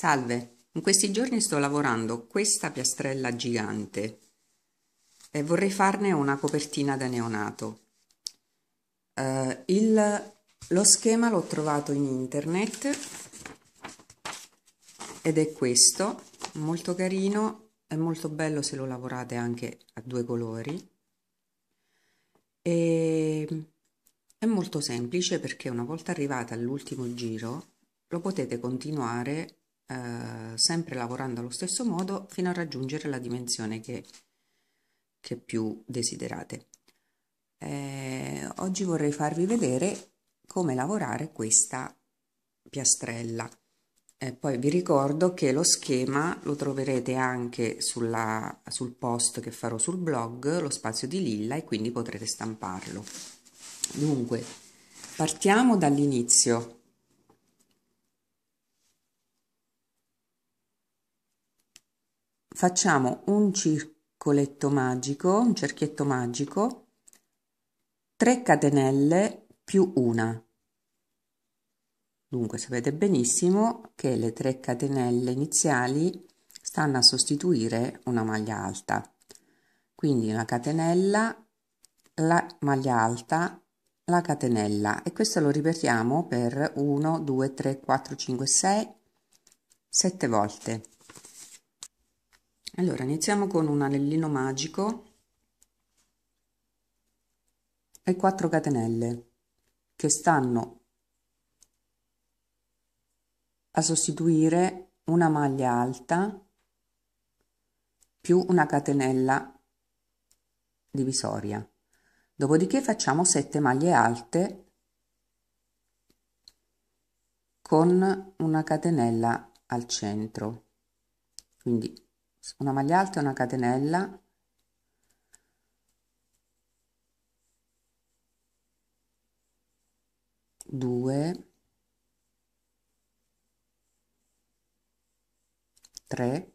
Salve, in questi giorni sto lavorando questa piastrella gigante e vorrei farne una copertina da neonato. Uh, il, lo schema l'ho trovato in internet ed è questo, molto carino, è molto bello se lo lavorate anche a due colori. E, è molto semplice perché una volta arrivata all'ultimo giro lo potete continuare eh, sempre lavorando allo stesso modo fino a raggiungere la dimensione che, che più desiderate. Eh, oggi vorrei farvi vedere come lavorare questa piastrella. E eh, poi vi ricordo che lo schema lo troverete anche sulla, sul post che farò sul blog, lo spazio di Lilla, e quindi potrete stamparlo. Dunque, partiamo dall'inizio. facciamo un circoletto magico, un cerchietto magico, 3 catenelle più una. Dunque sapete benissimo che le 3 catenelle iniziali stanno a sostituire una maglia alta. Quindi una catenella, la maglia alta, la catenella e questo lo ripetiamo per 1, 2, 3, 4, 5, 6, 7 volte. Allora, iniziamo con un anellino magico e 4 catenelle che stanno a sostituire una maglia alta più una catenella divisoria. Dopodiché facciamo 7 maglie alte con una catenella al centro. Quindi una maglia alta e una catenella due tre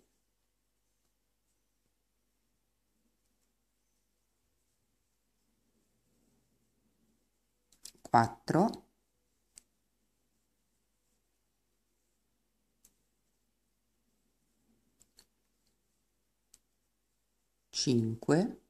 quattro cinque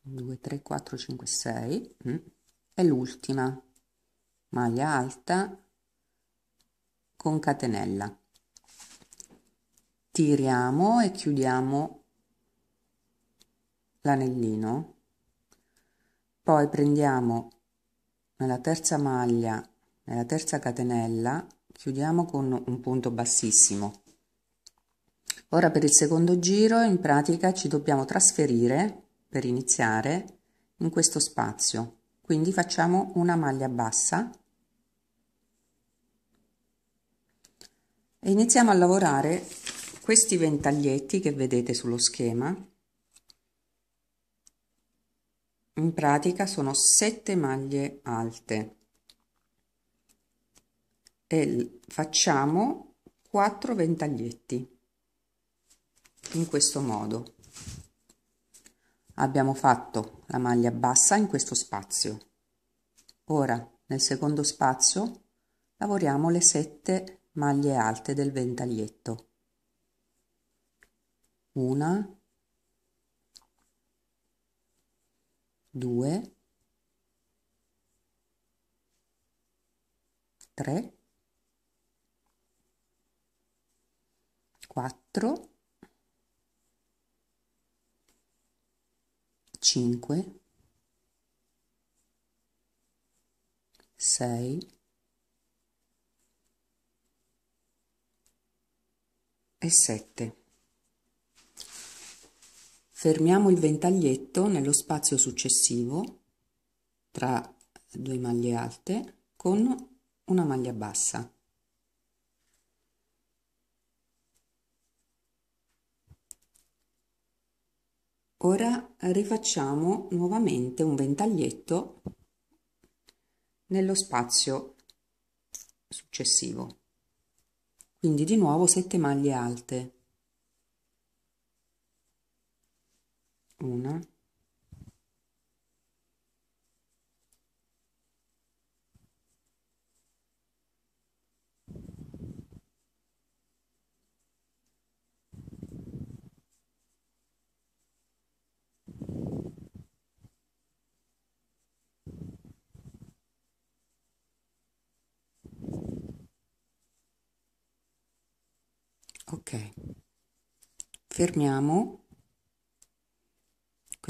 due tre quattro cinque sei mm. è l'ultima maglia alta con catenella tiriamo e chiudiamo l'anellino poi prendiamo nella terza maglia nella terza catenella chiudiamo con un punto bassissimo ora per il secondo giro in pratica ci dobbiamo trasferire per iniziare in questo spazio quindi facciamo una maglia bassa e iniziamo a lavorare questi ventaglietti che vedete sullo schema in pratica sono 7 maglie alte e facciamo 4 ventaglietti in questo modo abbiamo fatto la maglia bassa in questo spazio ora nel secondo spazio lavoriamo le 7 maglie alte del ventaglietto una due, tre, quattro, cinque, sei e sette. Fermiamo il ventaglietto nello spazio successivo tra due maglie alte con una maglia bassa. Ora rifacciamo nuovamente un ventaglietto nello spazio successivo. Quindi di nuovo 7 maglie alte. una ok fermiamo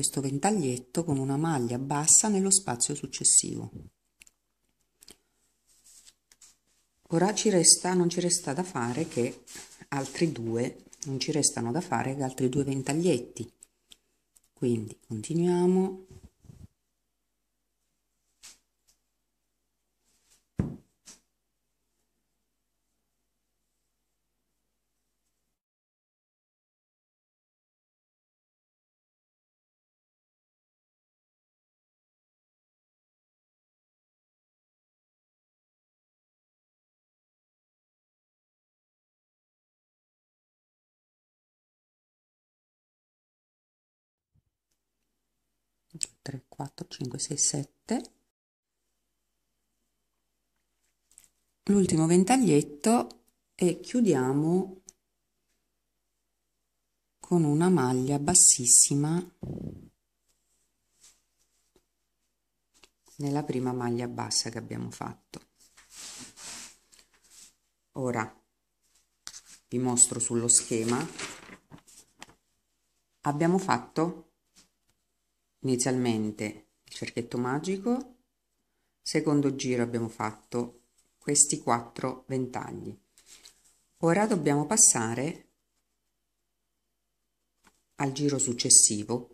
questo ventaglietto con una maglia bassa nello spazio successivo ora ci resta non ci resta da fare che altri due non ci restano da fare che altri due ventaglietti quindi continuiamo 3 4 5 6 7 l'ultimo ventaglietto e chiudiamo con una maglia bassissima nella prima maglia bassa che abbiamo fatto ora vi mostro sullo schema abbiamo fatto inizialmente il cerchetto magico secondo giro abbiamo fatto questi quattro ventagli ora dobbiamo passare al giro successivo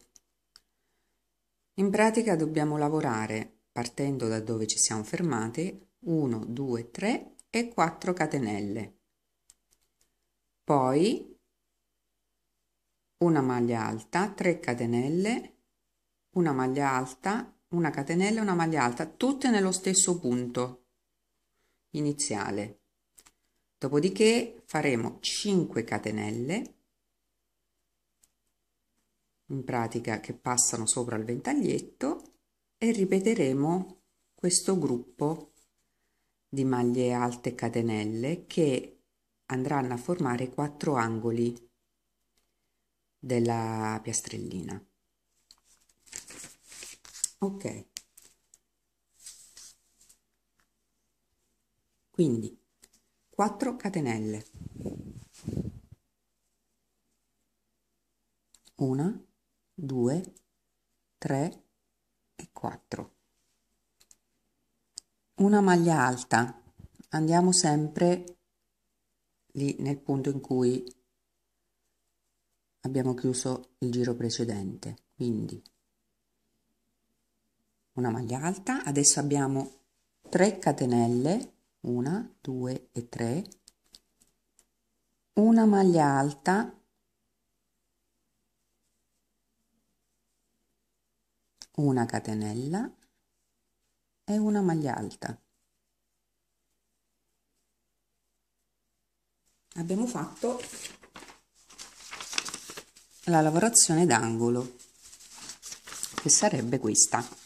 in pratica dobbiamo lavorare partendo da dove ci siamo fermati 1 2 3 e 4 catenelle poi una maglia alta 3 catenelle una maglia alta, una catenella e una maglia alta, tutte nello stesso punto iniziale. Dopodiché faremo 5 catenelle, in pratica che passano sopra il ventaglietto, e ripeteremo questo gruppo di maglie alte catenelle che andranno a formare quattro angoli della piastrellina ok quindi 4 catenelle una, due, tre e quattro. Una maglia alta. Andiamo sempre lì nel punto in cui abbiamo chiuso il giro precedente. Quindi una maglia alta, adesso abbiamo 3 catenelle, 1, 2 e 3, una maglia alta, una catenella e una maglia alta. Abbiamo fatto la lavorazione d'angolo, che sarebbe questa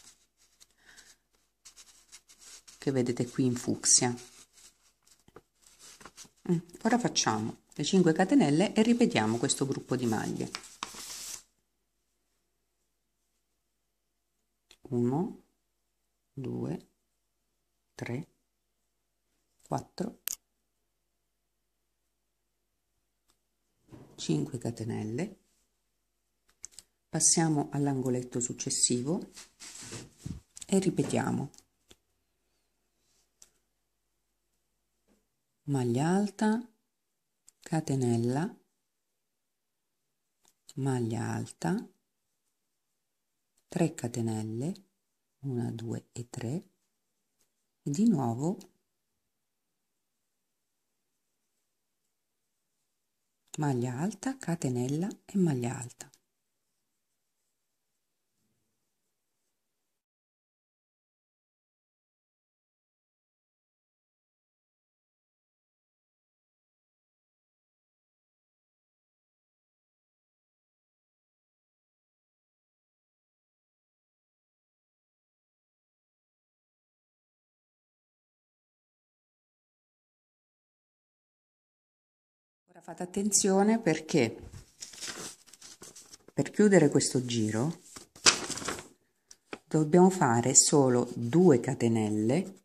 che vedete qui in fucsia mm, ora facciamo le 5 catenelle e ripetiamo questo gruppo di maglie 1 2 3 4 5 catenelle passiamo all'angoletto successivo e ripetiamo maglia alta catenella maglia alta 3 catenelle 1 2 e 3 e di nuovo maglia alta catenella e maglia alta fate attenzione perché per chiudere questo giro dobbiamo fare solo due catenelle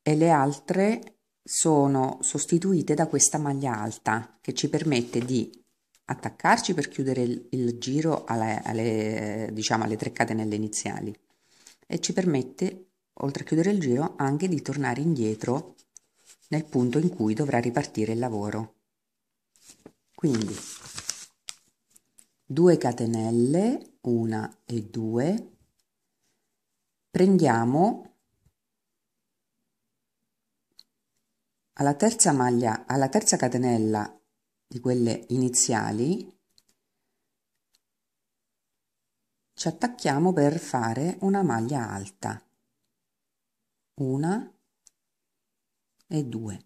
e le altre sono sostituite da questa maglia alta che ci permette di attaccarci per chiudere il, il giro alle, alle, diciamo alle 3 catenelle iniziali e ci permette oltre a chiudere il giro anche di tornare indietro nel punto in cui dovrà ripartire il lavoro. Quindi 2 catenelle, 1 e 2, prendiamo alla terza maglia, alla terza catenella di quelle iniziali, ci attacchiamo per fare una maglia alta. Una e 2.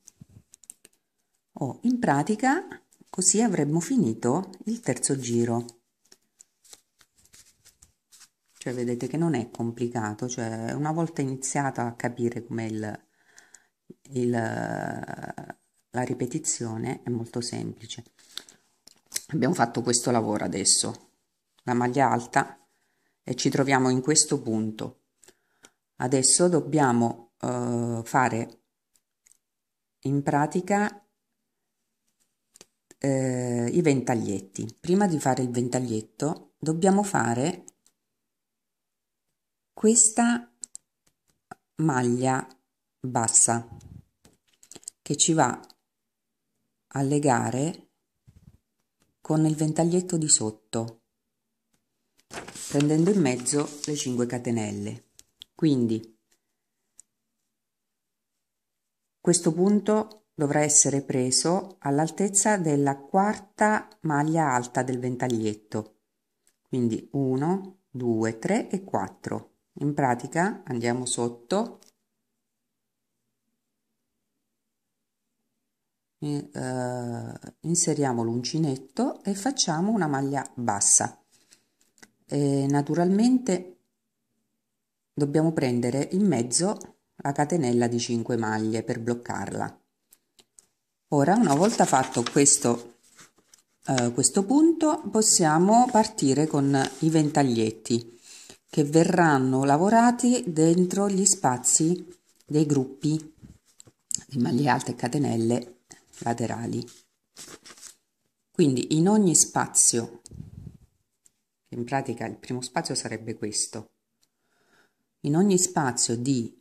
Oh, in pratica così avremmo finito il terzo giro. Cioè, vedete che non è complicato, cioè una volta iniziato a capire come il, il, la ripetizione è molto semplice. Abbiamo fatto questo lavoro adesso, la maglia alta e ci troviamo in questo punto. Adesso dobbiamo eh, fare in pratica eh, i ventaglietti. Prima di fare il ventaglietto dobbiamo fare questa maglia bassa che ci va a legare con il ventaglietto di sotto prendendo in mezzo le 5 catenelle quindi Questo punto dovrà essere preso all'altezza della quarta maglia alta del ventaglietto, quindi 1, 2, 3 e 4. In pratica andiamo sotto eh, inseriamo l'uncinetto e facciamo una maglia bassa e naturalmente dobbiamo prendere in mezzo a catenella di 5 maglie per bloccarla ora una volta fatto questo eh, questo punto possiamo partire con i ventaglietti che verranno lavorati dentro gli spazi dei gruppi di maglie alte e catenelle laterali quindi in ogni spazio in pratica il primo spazio sarebbe questo in ogni spazio di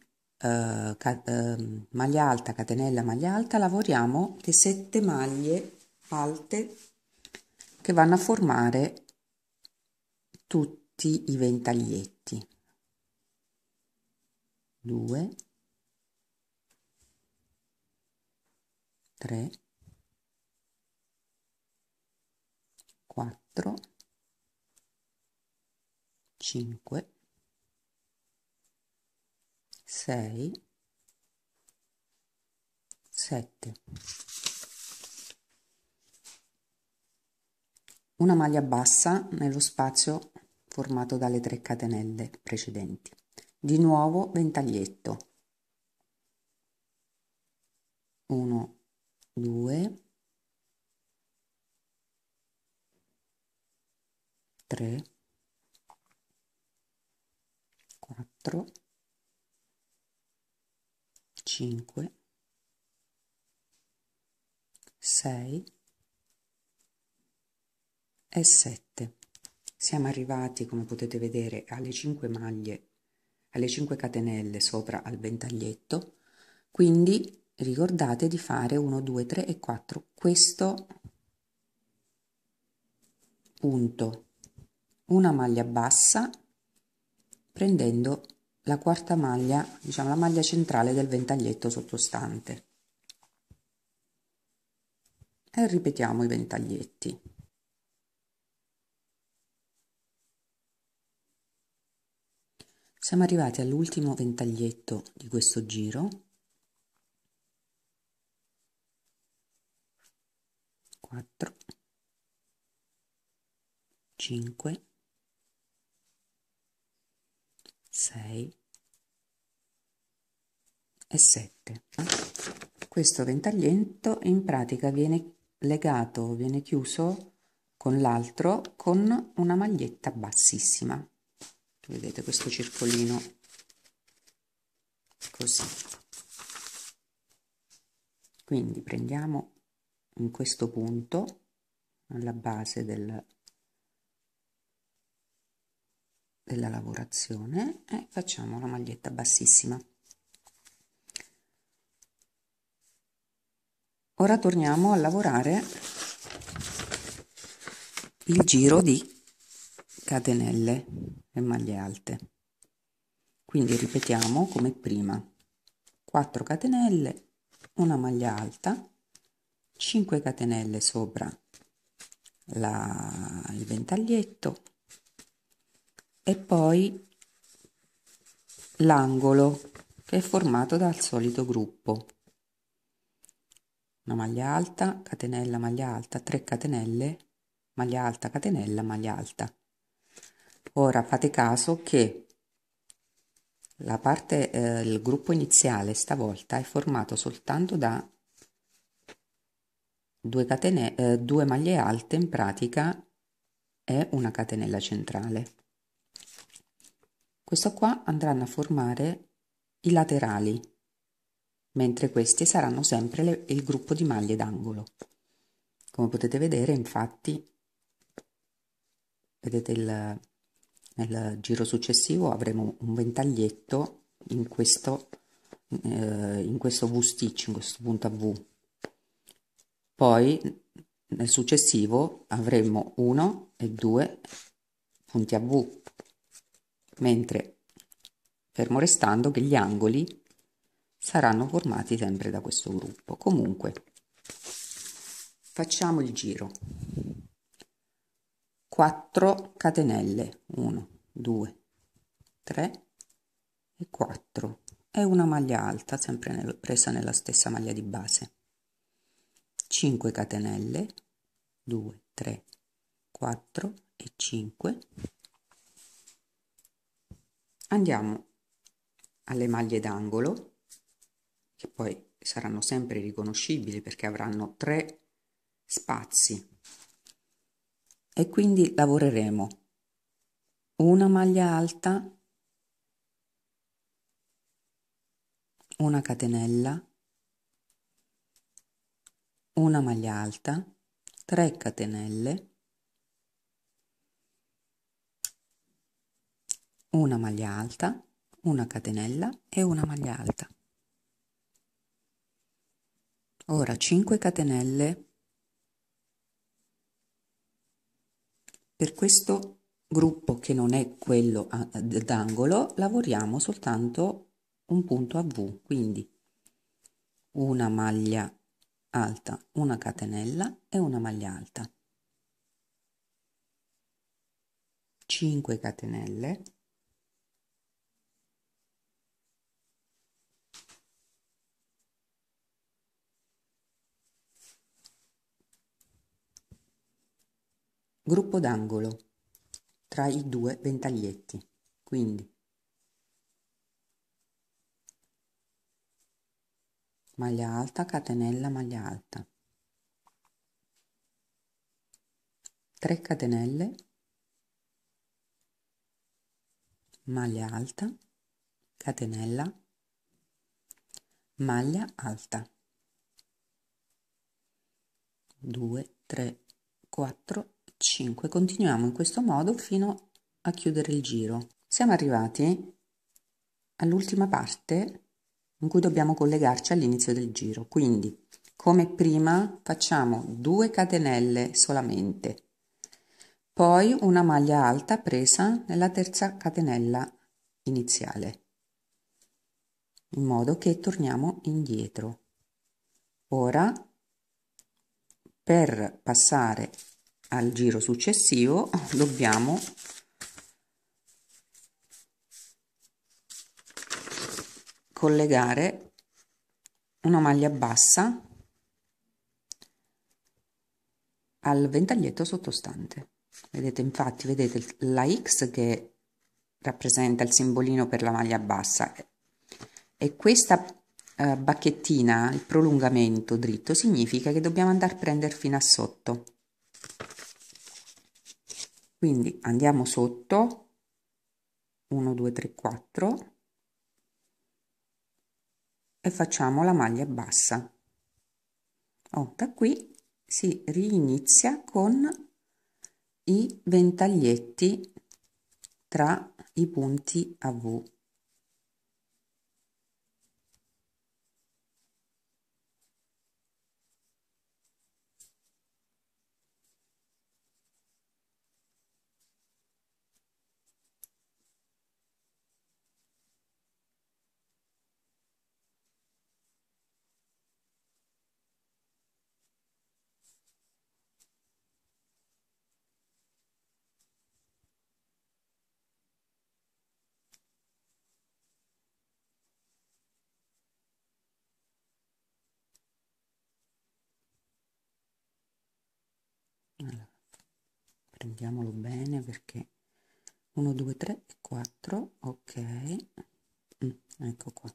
eh, ca- eh, maglia alta, catenella maglia alta, lavoriamo le sette maglie alte che vanno a formare tutti i ventaglietti. 2 3 4 5 6 7 una maglia bassa nello spazio formato dalle 3 catenelle precedenti di nuovo ventaglietto 1 2 3 4 5 6 e 7 siamo arrivati come potete vedere alle 5 maglie alle 5 catenelle sopra al ventaglietto quindi ricordate di fare 1 2 3 e 4 questo punto una maglia bassa prendendo la quarta maglia, diciamo la maglia centrale del ventaglietto sottostante. E ripetiamo i ventaglietti. Siamo arrivati all'ultimo ventaglietto di questo giro. Quattro. Cinque. 6 e 7 eh? questo ventaglietto in pratica viene legato viene chiuso con l'altro con una maglietta bassissima vedete questo circolino così quindi prendiamo in questo punto alla base del della lavorazione e eh, facciamo la maglietta bassissima ora torniamo a lavorare il giro di catenelle e maglie alte quindi ripetiamo come prima 4 catenelle una maglia alta 5 catenelle sopra la, il ventaglietto e poi l'angolo che è formato dal solito gruppo una maglia alta catenella maglia alta 3 catenelle maglia alta catenella maglia alta ora fate caso che la parte eh, il gruppo iniziale stavolta è formato soltanto da 2 catenelle eh, due maglie alte in pratica e una catenella centrale questo qua andranno a formare i laterali, mentre questi saranno sempre le, il gruppo di maglie d'angolo. Come potete vedere, infatti, vedete il, nel giro successivo avremo un ventaglietto in questo, eh, in questo V stitch, in questo punto a V. Poi nel successivo avremo 1 e 2 punti a V mentre fermo restando che gli angoli saranno formati sempre da questo gruppo. Comunque, facciamo il giro. 4 catenelle, 1, 2, 3 e 4 e una maglia alta, sempre nel, presa nella stessa maglia di base. 5 catenelle, 2, 3, 4 e 5 Andiamo alle maglie d'angolo, che poi saranno sempre riconoscibili perché avranno tre spazi e quindi lavoreremo una maglia alta, una catenella, una maglia alta, 3 catenelle, una maglia alta, una catenella e una maglia alta. Ora 5 catenelle per questo gruppo che non è quello d'angolo lavoriamo soltanto un punto a V quindi una maglia alta una catenella e una maglia alta 5 catenelle gruppo d'angolo tra i due ventaglietti, quindi maglia alta, catenella, maglia alta. 3 catenelle, maglia alta, catenella, maglia alta. 2, 3, 4 5 continuiamo in questo modo fino a chiudere il giro siamo arrivati all'ultima parte in cui dobbiamo collegarci all'inizio del giro quindi come prima facciamo 2 catenelle solamente poi una maglia alta presa nella terza catenella iniziale in modo che torniamo indietro ora per passare al giro successivo dobbiamo collegare una maglia bassa al ventaglietto sottostante vedete infatti vedete la x che rappresenta il simbolino per la maglia bassa e questa eh, bacchettina il prolungamento dritto significa che dobbiamo andare a prendere fino a sotto quindi andiamo sotto 1 2 3 4 e facciamo la maglia bassa oh, da qui si rinizia con i ventaglietti tra i punti a v prendiamolo bene perché 1 2 3 4 ok mm, ecco qua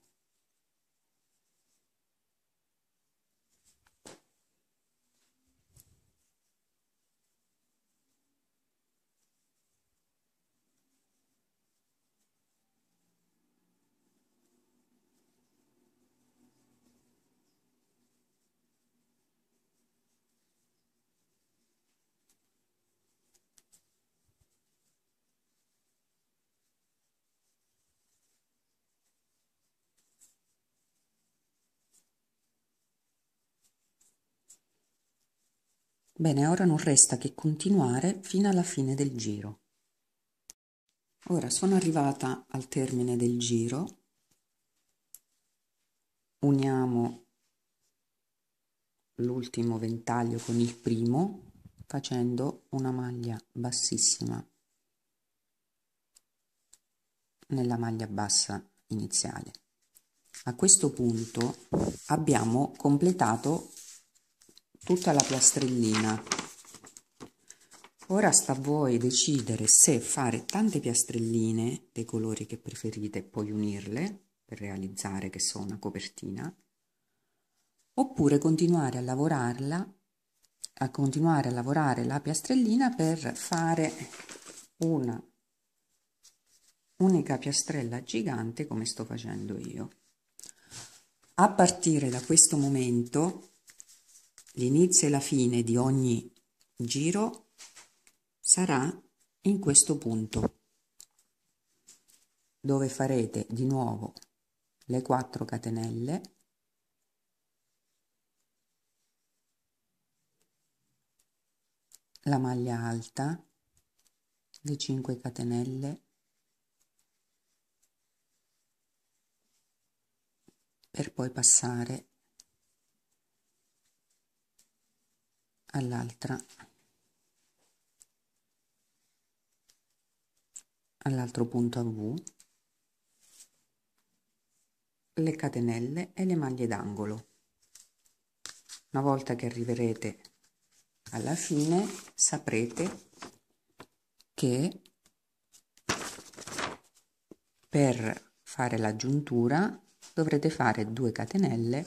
Bene, ora non resta che continuare fino alla fine del giro. Ora sono arrivata al termine del giro. Uniamo l'ultimo ventaglio con il primo facendo una maglia bassissima nella maglia bassa iniziale. A questo punto abbiamo completato tutta la piastrellina ora sta a voi decidere se fare tante piastrelline dei colori che preferite e poi unirle per realizzare che so una copertina oppure continuare a lavorarla a continuare a lavorare la piastrellina per fare una unica piastrella gigante come sto facendo io a partire da questo momento l'inizio e la fine di ogni giro sarà in questo punto dove farete di nuovo le 4 catenelle la maglia alta le 5 catenelle per poi passare all'altra all'altro punto a V le catenelle e le maglie d'angolo una volta che arriverete alla fine saprete che per fare la giuntura dovrete fare 2 catenelle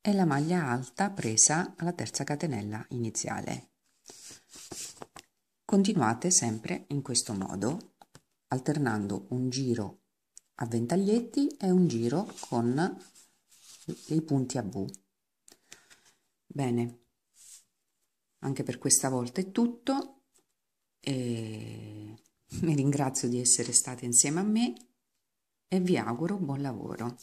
e la maglia alta presa alla terza catenella iniziale. Continuate sempre in questo modo, alternando un giro a ventaglietti e un giro con i punti a V. Bene, anche per questa volta è tutto. E vi ringrazio di essere state insieme a me e vi auguro buon lavoro.